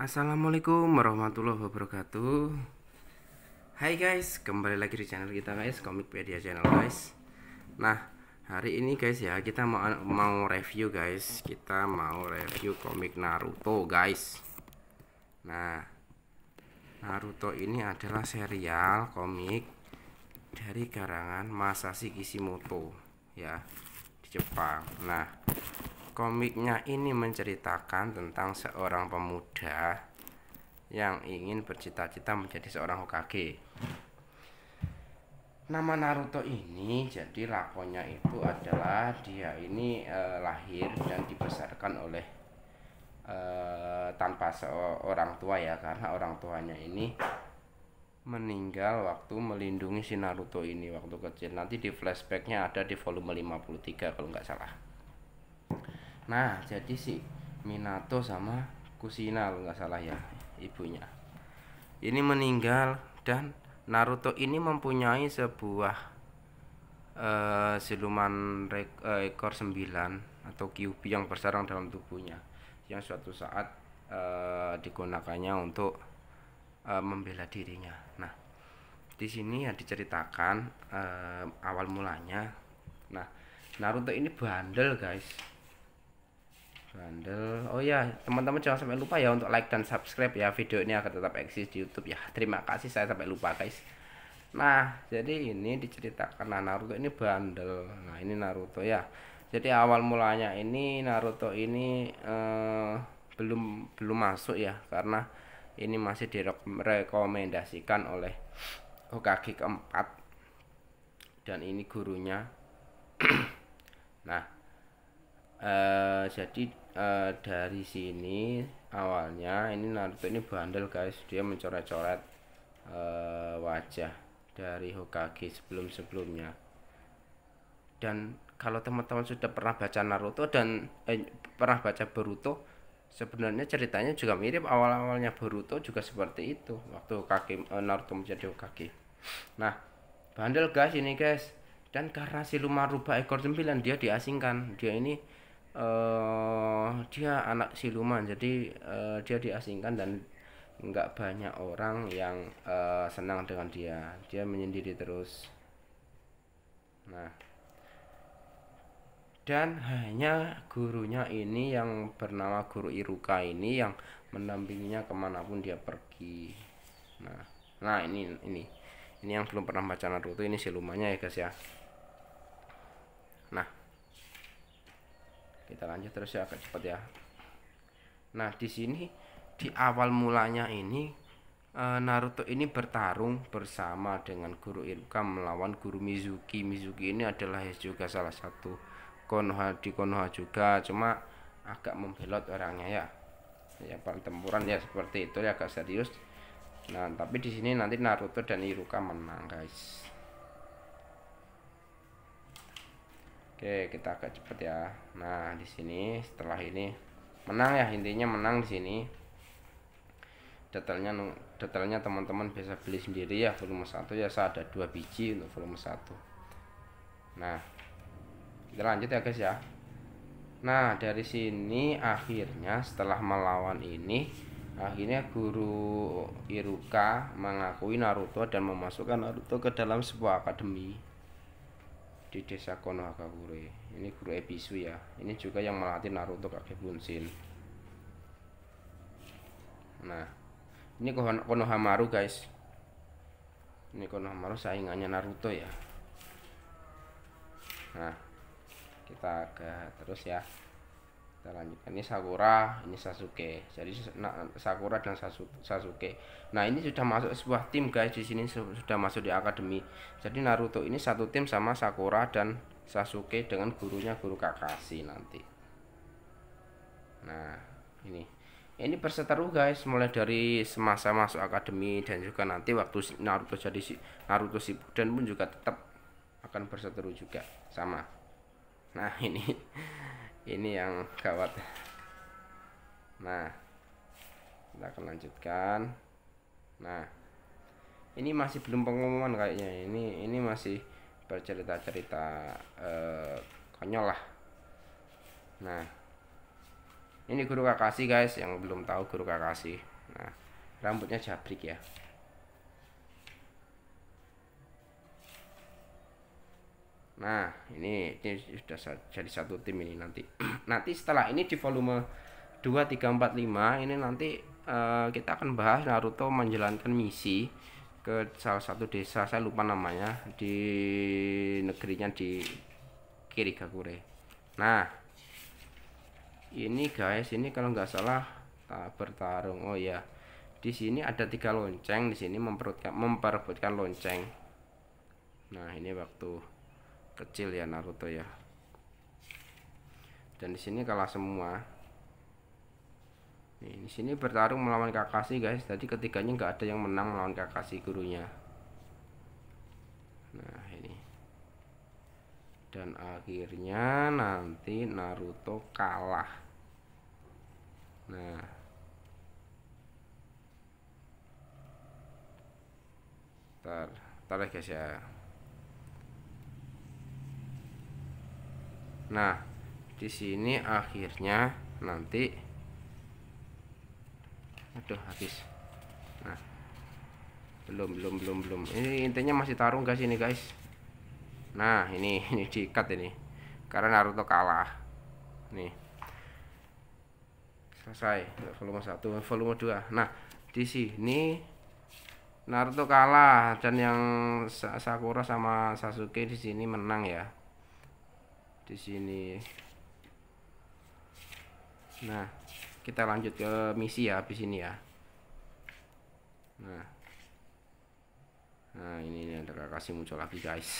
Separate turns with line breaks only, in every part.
Assalamualaikum warahmatullahi wabarakatuh Hai guys, kembali lagi di channel kita guys, Comicpedia channel guys Nah, hari ini guys ya, kita mau, mau review guys Kita mau review komik Naruto guys Nah, Naruto ini adalah serial komik dari karangan Masashi Kishimoto ya di Jepang. Nah, Komiknya ini menceritakan tentang seorang pemuda yang ingin bercita-cita menjadi seorang Hokage. Nama Naruto ini jadi lakonnya itu adalah dia ini eh, lahir dan dibesarkan oleh eh, tanpa seorang tua ya karena orang tuanya ini meninggal waktu melindungi si Naruto ini waktu kecil nanti di flashbacknya ada di volume 53 kalau nggak salah nah jadi si Minato sama Kusina kalau nggak salah ya ibunya ini meninggal dan Naruto ini mempunyai sebuah uh, siluman rek, uh, ekor sembilan atau Kyuubi yang bersarang dalam tubuhnya yang suatu saat uh, digunakannya untuk uh, membela dirinya nah di sini ya diceritakan uh, awal mulanya nah Naruto ini bandel guys bandel oh ya teman-teman jangan sampai lupa ya untuk like dan subscribe ya video ini akan tetap eksis di YouTube ya terima kasih saya sampai lupa guys nah jadi ini diceritakan nah, Naruto ini bandel nah ini Naruto ya jadi awal mulanya ini Naruto ini eh, belum belum masuk ya karena ini masih direkomendasikan oleh Hokage keempat dan ini gurunya nah eh, jadi uh, dari sini awalnya ini Naruto ini bandel guys dia mencoret-coret uh, wajah dari Hokage sebelum-sebelumnya dan kalau teman-teman sudah pernah baca Naruto dan eh, pernah baca Boruto sebenarnya ceritanya juga mirip awal-awalnya Boruto juga seperti itu waktu Hokage uh, Naruto menjadi Hokage nah bandel guys ini guys dan karena si rubah ekor sembilan dia diasingkan dia ini uh, dia anak siluman jadi uh, dia diasingkan dan nggak banyak orang yang uh, senang dengan dia dia menyendiri terus nah dan hanya gurunya ini yang bernama guru Iruka ini yang mendampinginya kemanapun dia pergi nah nah ini ini ini yang belum pernah baca Naruto ini silumannya ya guys ya kita lanjut terus ya agak cepat ya nah di sini di awal mulanya ini eh, Naruto ini bertarung bersama dengan guru Iruka melawan guru Mizuki. Mizuki ini adalah juga salah satu Konoha di Konoha juga, cuma agak membelot orangnya ya. Ya pertempuran ya seperti itu ya agak serius. Nah, tapi di sini nanti Naruto dan Iruka menang, guys. Oke, kita agak cepat ya. Nah, di sini setelah ini menang ya intinya menang di sini. Detailnya detailnya teman-teman bisa beli sendiri ya volume 1 ya saya ada dua biji untuk volume 1. Nah, kita lanjut ya guys ya. Nah, dari sini akhirnya setelah melawan ini akhirnya guru Iruka mengakui Naruto dan memasukkan Naruto ke dalam sebuah akademi di desa Konohagakure ini guru Ebisu ya ini juga yang melatih Naruto kakek Bunshin nah ini Konohamaru guys ini Konohamaru saingannya Naruto ya nah kita ke terus ya kita lanjutkan ini Sakura ini Sasuke jadi nah, Sakura dan Sasuke nah ini sudah masuk sebuah tim guys di sini sudah masuk di akademi jadi Naruto ini satu tim sama Sakura dan Sasuke dengan gurunya guru Kakashi nanti nah ini ini berseteru guys mulai dari semasa masuk akademi dan juga nanti waktu Naruto jadi Naruto dan pun juga tetap akan berseteru juga sama nah ini ini yang gawat nah kita akan lanjutkan nah ini masih belum pengumuman kayaknya ini ini masih bercerita-cerita eh, konyol lah nah ini guru kakasi guys yang belum tahu guru kakasi. nah rambutnya jabrik ya Nah, ini, ini sudah jadi satu tim ini nanti. nanti setelah ini di volume 2 3 4 5 ini nanti uh, kita akan bahas Naruto menjalankan misi ke salah satu desa, saya lupa namanya, di negerinya di Kirigakure. Nah, ini guys, ini kalau nggak salah bertarung. Oh ya. Di sini ada tiga lonceng, di sini memperbutkan memperebutkan lonceng. Nah, ini waktu kecil ya Naruto ya dan di sini kalah semua nih di sini bertarung melawan Kakashi guys tadi ketiganya nggak ada yang menang melawan Kakashi gurunya nah ini dan akhirnya nanti Naruto kalah nah Ntar, ntar ya, guys ya Nah, di sini akhirnya nanti aduh habis. Nah, belum belum belum belum. Ini intinya masih tarung guys ini guys. Nah, ini ini diikat ini. Karena Naruto kalah. Nih. Selesai volume 1, volume 2. Nah, di sini Naruto kalah dan yang Sakura sama Sasuke di sini menang ya di sini nah kita lanjut ke misi ya di sini ya nah nah ini, yang ada kasih muncul lagi guys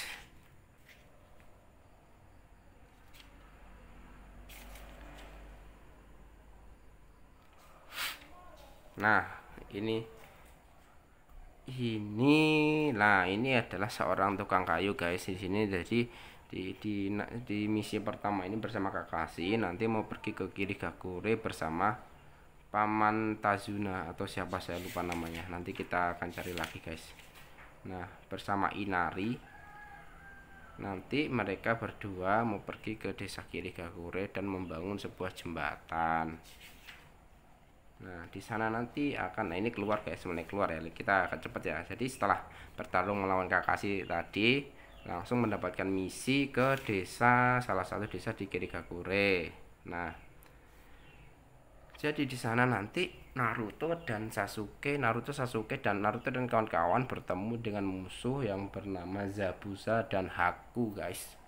Nah, ini ini lah ini adalah seorang tukang kayu guys di sini jadi di, di di misi pertama ini bersama Kakashi nanti mau pergi ke kiri Gakure bersama paman Tazuna atau siapa saya lupa namanya nanti kita akan cari lagi guys nah bersama Inari nanti mereka berdua mau pergi ke desa kiri Gakure dan membangun sebuah jembatan nah di sana nanti akan nah ini keluar guys mulai keluar ya kita akan cepat ya jadi setelah bertarung melawan Kakashi tadi langsung mendapatkan misi ke desa salah satu desa di Kirigakure. Nah, jadi di sana nanti Naruto dan Sasuke, Naruto Sasuke dan Naruto dan kawan-kawan bertemu dengan musuh yang bernama Zabuza dan Haku, guys.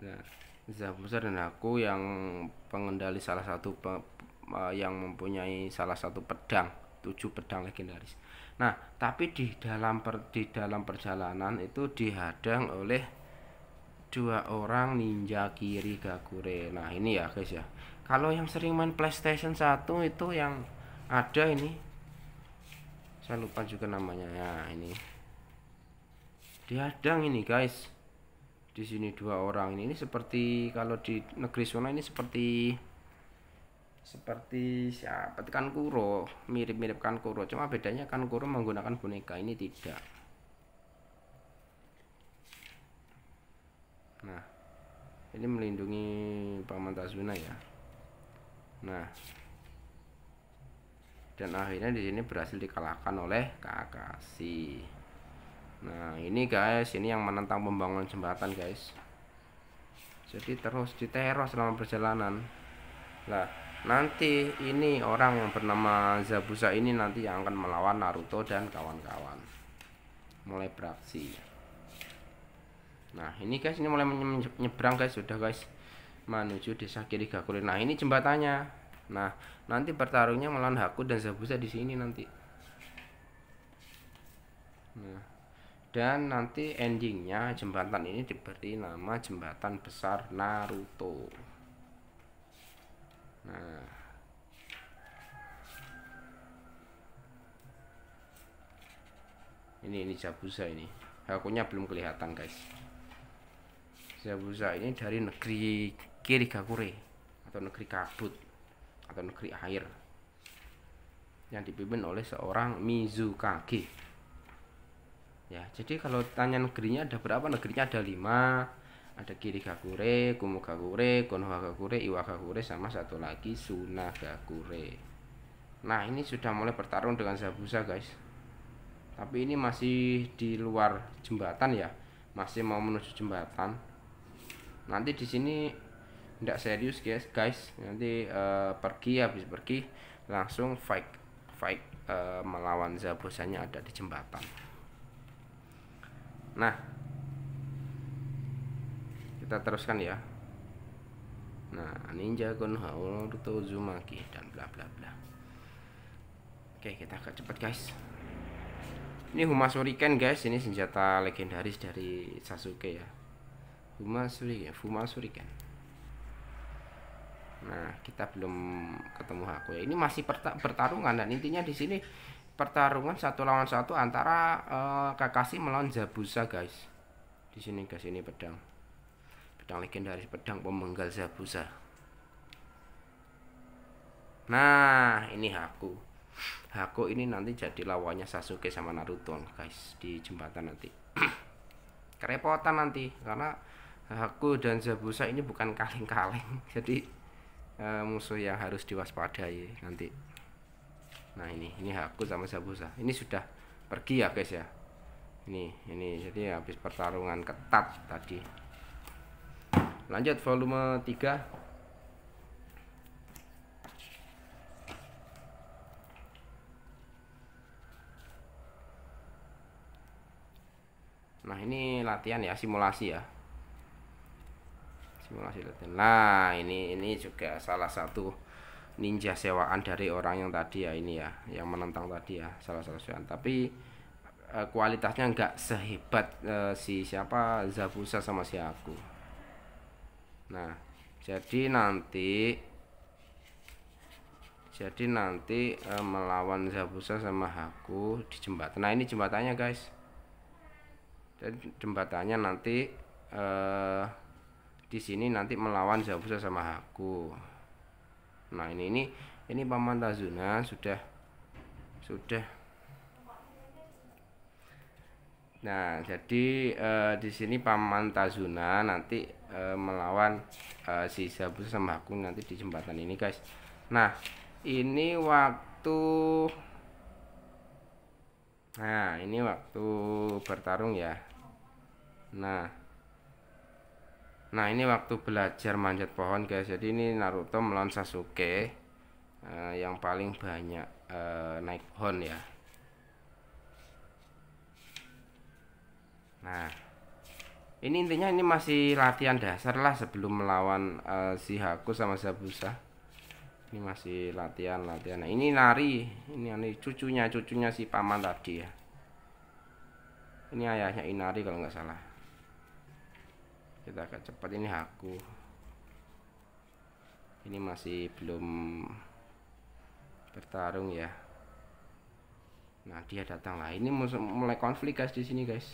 Nah, Zabuza dan Haku yang pengendali salah satu pe eh, yang mempunyai salah satu pedang, tujuh pedang legendaris. Nah, tapi di dalam per, di dalam perjalanan itu dihadang oleh dua orang ninja kiri Gakure. Nah, ini ya guys ya. Kalau yang sering main PlayStation 1 itu yang ada ini saya lupa juga namanya. Nah, ini. Dihadang ini, guys. Di sini dua orang ini. Ini seperti kalau di negeri Sona ini seperti seperti siapa kan kuro mirip-mirip kan kuro cuma bedanya kan kuro menggunakan boneka ini tidak nah ini melindungi paman Tazuna ya nah dan akhirnya di sini berhasil dikalahkan oleh Kakashi nah ini guys ini yang menentang pembangunan jembatan guys jadi terus diteror selama perjalanan lah nanti ini orang yang bernama Zabuza ini nanti yang akan melawan Naruto dan kawan-kawan mulai beraksi nah ini guys ini mulai menyeberang guys sudah guys menuju desa kiri Gakure nah ini jembatannya nah nanti pertarungnya melawan Haku dan Zabuza di sini nanti nah dan nanti endingnya jembatan ini diberi nama jembatan besar Naruto Nah. Ini ini jabusa ini. Hakunya belum kelihatan, guys. jabusa ini dari negeri Kirigakure atau negeri kabut atau negeri air yang dipimpin oleh seorang Mizukage. Ya, jadi kalau tanya negerinya ada berapa? Negerinya ada lima ada kiri gakure, konoha gakure, iwa iwagakure sama satu lagi suna sunagakure. Nah, ini sudah mulai bertarung dengan Zabuza, guys. Tapi ini masih di luar jembatan ya. Masih mau menuju jembatan. Nanti di sini tidak serius, guys, guys. Nanti uh, pergi habis pergi langsung fight fight uh, melawan Zabuzanya ada di jembatan. Nah, kita teruskan ya nah ninja gun haoruto zumaki dan bla bla bla oke kita agak cepat guys ini Huma Shuriken guys, ini senjata legendaris dari Sasuke ya. Huma Shuriken, ya, Huma Shuriken. Nah, kita belum ketemu aku ya. Ini masih pertarungan dan intinya di sini pertarungan satu lawan satu antara uh, Kakashi melawan Zabuza guys. Di sini guys ini pedang pedang legendaris pedang pemenggal Zabuza nah ini aku, aku ini nanti jadi lawannya Sasuke sama Naruto guys di jembatan nanti kerepotan nanti karena aku dan Zabuza ini bukan kaleng-kaleng jadi uh, musuh yang harus diwaspadai nanti nah ini ini aku sama Zabuza ini sudah pergi ya guys ya ini ini jadi habis pertarungan ketat tadi lanjut volume 3 Nah ini latihan ya simulasi ya simulasi latihan. Nah ini ini juga salah satu ninja sewaan dari orang yang tadi ya ini ya yang menentang tadi ya salah satu sewaan. Tapi eh, kualitasnya nggak sehebat eh, si siapa Zabusa sama si aku. Nah, jadi nanti jadi nanti e, melawan Zabusa sama Haku di jembatan. Nah, ini jembatannya, guys. Dan jembatannya nanti e, di sini nanti melawan Zabusa sama Haku. Nah, ini ini ini Paman Tazuna sudah sudah Nah, jadi uh, di sini paman Tazuna nanti uh, melawan uh, si sama aku nanti di jembatan ini, guys. Nah, ini waktu Nah, ini waktu bertarung ya. Nah. Nah, ini waktu belajar manjat pohon, guys. Jadi ini Naruto melawan Sasuke uh, yang paling banyak uh, naik pohon ya. Nah, ini intinya ini masih latihan dasar lah sebelum melawan uh, si Haku sama si Zabuza. Ini masih latihan latihan. Nah, ini nari, ini ini cucunya cucunya si paman tadi ya. Ini ayahnya Inari kalau nggak salah. Kita agak cepat ini Haku. Ini masih belum bertarung ya. Nah, dia datang lah. Ini mulai konflik guys di sini guys.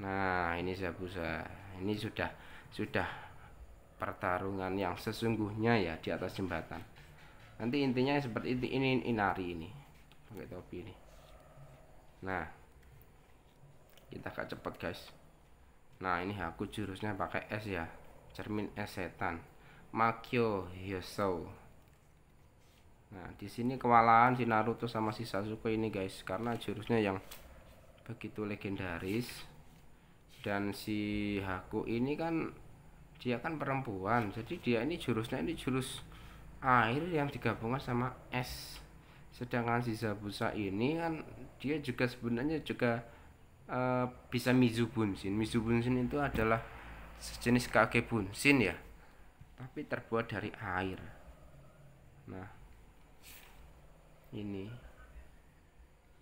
Nah, ini saya busa Ini sudah sudah pertarungan yang sesungguhnya ya di atas jembatan. Nanti intinya seperti ini, ini Inari ini. Pakai topi ini. Nah. Kita agak cepat, guys. Nah, ini aku jurusnya pakai es ya. Cermin es setan. Makyo Hyosou. Nah, di sini kewalahan si Naruto sama si Sasuke ini, guys, karena jurusnya yang begitu legendaris dan si Haku ini kan dia kan perempuan jadi dia ini jurusnya ini jurus air yang digabungkan sama es sedangkan si Zabusa ini kan dia juga sebenarnya juga uh, bisa Mizu Bunshin itu adalah sejenis kage bunsin ya tapi terbuat dari air nah ini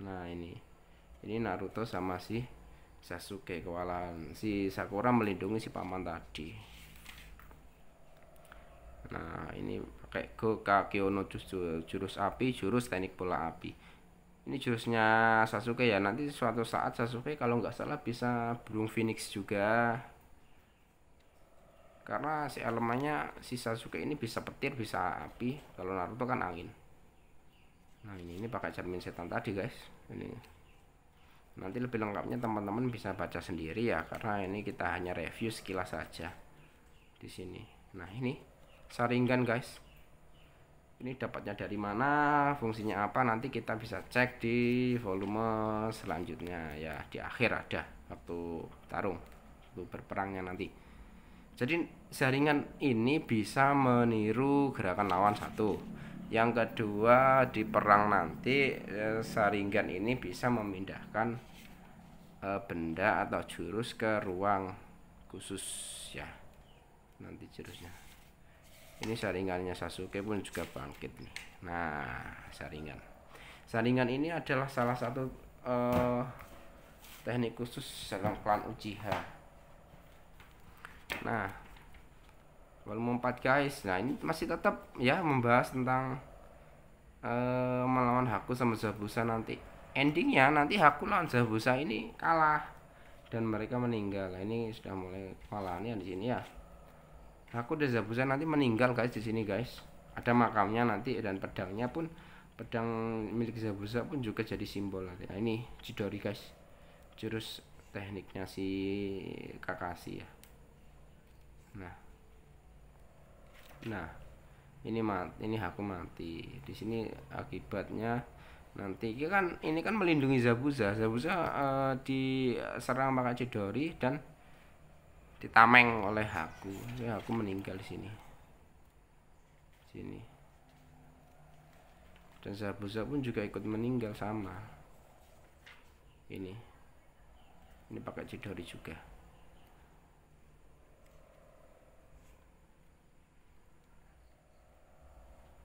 nah ini ini Naruto sama si Sasuke kewalahan si Sakura melindungi si paman tadi nah ini pakai go kakiono jurus jurus api jurus teknik bola api ini jurusnya Sasuke ya nanti suatu saat Sasuke kalau nggak salah bisa burung phoenix juga karena si elemennya si Sasuke ini bisa petir bisa api kalau Naruto kan angin nah ini ini pakai cermin setan tadi guys ini nanti lebih lengkapnya teman-teman bisa baca sendiri ya karena ini kita hanya review sekilas saja di sini nah ini saringan guys ini dapatnya dari mana fungsinya apa nanti kita bisa cek di volume selanjutnya ya di akhir ada waktu tarung waktu berperangnya nanti jadi saringan ini bisa meniru gerakan lawan satu yang kedua di perang nanti eh, saringan ini bisa memindahkan uh, benda atau jurus ke ruang khusus ya nanti jurusnya ini saringannya Sasuke pun juga bangkit nih nah saringan saringan ini adalah salah satu uh, teknik khusus dalam klan Uchiha nah volume 4 guys nah ini masih tetap ya membahas tentang uh, melawan Haku sama Zabuza nanti endingnya nanti Hakula Zabusa ini kalah dan mereka meninggal nah, ini sudah mulai kewalahan di sini ya aku Zabusa nanti meninggal guys di sini guys ada makamnya nanti dan pedangnya pun pedang milik Zabusa pun juga jadi simbol nanti nah ini Chidori guys jurus tekniknya si Kakashi ya nah nah ini mat ini aku mati di sini akibatnya nanti ini kan ini kan melindungi Zabuza Zabuza uh, diserang maka Cidori dan ditameng oleh aku ya aku meninggal di sini sini dan Zabuza pun juga ikut meninggal sama ini ini pakai Cidori juga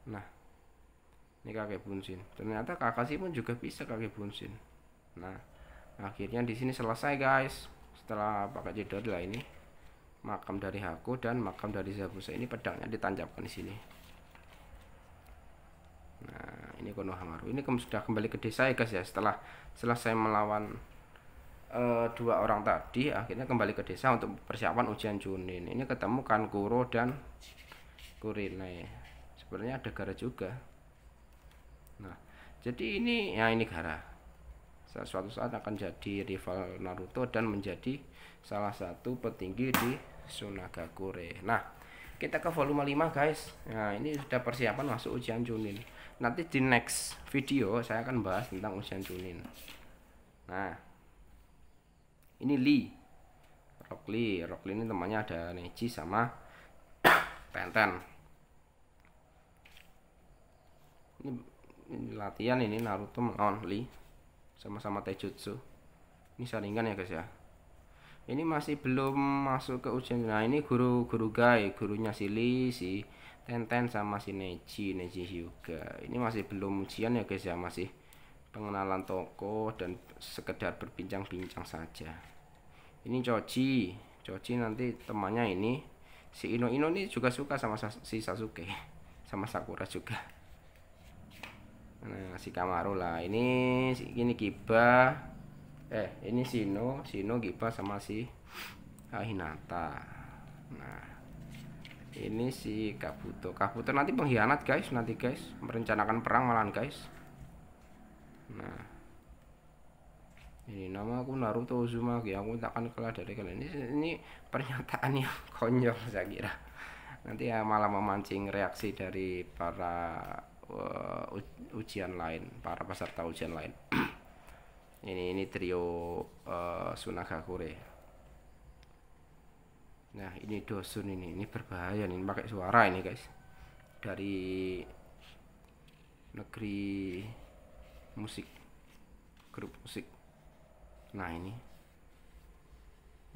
nah ini kakek bunsin ternyata Kakashi pun juga bisa kakek bunsin nah akhirnya di sini selesai guys setelah pakai jeda lah ini makam dari Haku dan makam dari Zabuza ini pedangnya ditancapkan di sini nah ini Konohamaru ini sudah kembali ke desa ya guys ya setelah selesai melawan e, dua orang tadi akhirnya kembali ke desa untuk persiapan ujian Junin ini ketemu Kankuro dan Kurine sebenarnya ada gara juga Nah, jadi ini ya ini Gara. Suatu saat akan jadi rival Naruto dan menjadi salah satu petinggi di Sunagakure. Nah, kita ke volume 5 guys. Nah, ini sudah persiapan masuk ujian Chunin. Nanti di next video saya akan bahas tentang ujian Chunin. Nah, ini Lee. Rock Lee, Rock Lee ini temannya ada Neji sama Tenten. Ini latihan ini Naruto melawan Lee sama-sama Taijutsu ini saringan ya guys ya ini masih belum masuk ke ujian nah ini guru guru guys gurunya si Lee si Tenten sama si Neji Neji Hyuga ini masih belum ujian ya guys ya masih pengenalan toko dan sekedar berbincang-bincang saja ini Choji Choji nanti temannya ini si Ino Ino ini juga suka sama si Sasuke sama Sakura juga si Kamaru lah ini ini Kiba eh ini Sino Sino Kiba sama si Hinata nah ini si Kabuto Kabuto nanti pengkhianat guys nanti guys merencanakan perang malahan guys nah ini nama aku Naruto Uzumaki aku takkan kalah dari kalian ini ini pernyataan yang konyol saya kira nanti ya malah memancing reaksi dari para uh, ujian lain para peserta ujian lain ini ini trio uh, sunagakure nah ini dosun ini ini berbahaya nih pakai suara ini guys dari negeri musik grup musik nah ini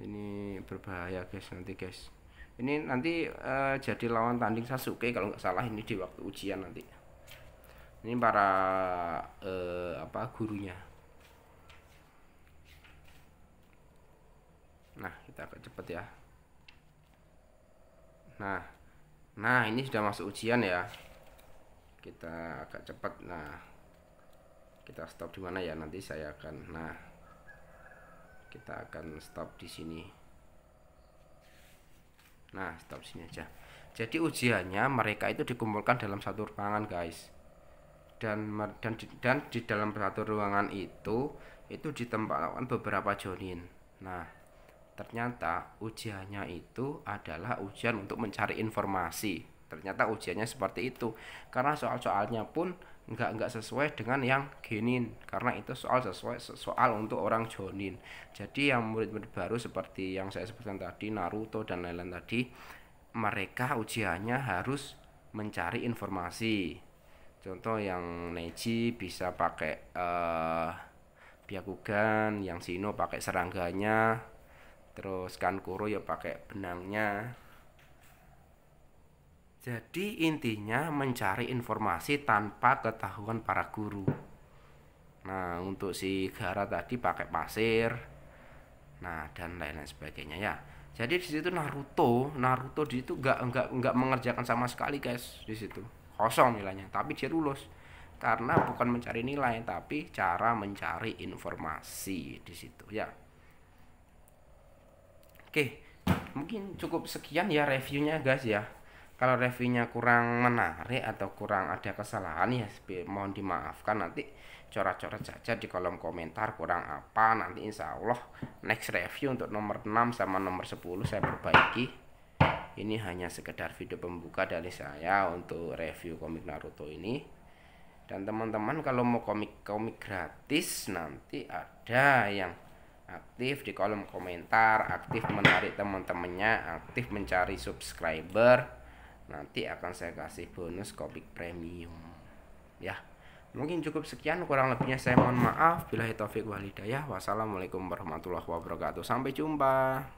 ini berbahaya guys nanti guys ini nanti uh, jadi lawan tanding Sasuke kalau nggak salah ini di waktu ujian nanti ini para eh, apa gurunya nah kita agak cepet ya nah nah ini sudah masuk ujian ya kita agak cepet. nah kita stop di mana ya nanti saya akan nah kita akan stop di sini nah stop sini aja jadi ujiannya mereka itu dikumpulkan dalam satu ruangan guys dan dan dan di dalam satu ruangan itu itu ditempatkan beberapa jonin. Nah, ternyata ujiannya itu adalah ujian untuk mencari informasi. Ternyata ujiannya seperti itu karena soal-soalnya pun nggak nggak sesuai dengan yang genin karena itu soal sesuai soal untuk orang jonin jadi yang murid-murid baru seperti yang saya sebutkan tadi Naruto dan lain-lain tadi mereka ujiannya harus mencari informasi contoh yang Neji bisa pakai uh, eh, biakugan yang Sino pakai serangganya terus Kankuro ya pakai benangnya jadi intinya mencari informasi tanpa ketahuan para guru nah untuk si Gara tadi pakai pasir nah dan lain-lain sebagainya ya jadi di situ Naruto Naruto di situ nggak nggak nggak mengerjakan sama sekali guys di situ kosong nilainya tapi dia lulus karena bukan mencari nilai tapi cara mencari informasi di situ ya oke mungkin cukup sekian ya reviewnya guys ya kalau reviewnya kurang menarik atau kurang ada kesalahan ya mohon dimaafkan nanti coret-coret saja di kolom komentar kurang apa nanti insya Allah next review untuk nomor 6 sama nomor 10 saya perbaiki ini hanya sekedar video pembuka dari saya untuk review komik Naruto ini dan teman-teman kalau mau komik-komik gratis nanti ada yang aktif di kolom komentar aktif menarik teman-temannya aktif mencari subscriber nanti akan saya kasih bonus komik premium ya mungkin cukup sekian kurang lebihnya saya mohon maaf bila itu hitafiq walidayah wassalamualaikum warahmatullahi wabarakatuh sampai jumpa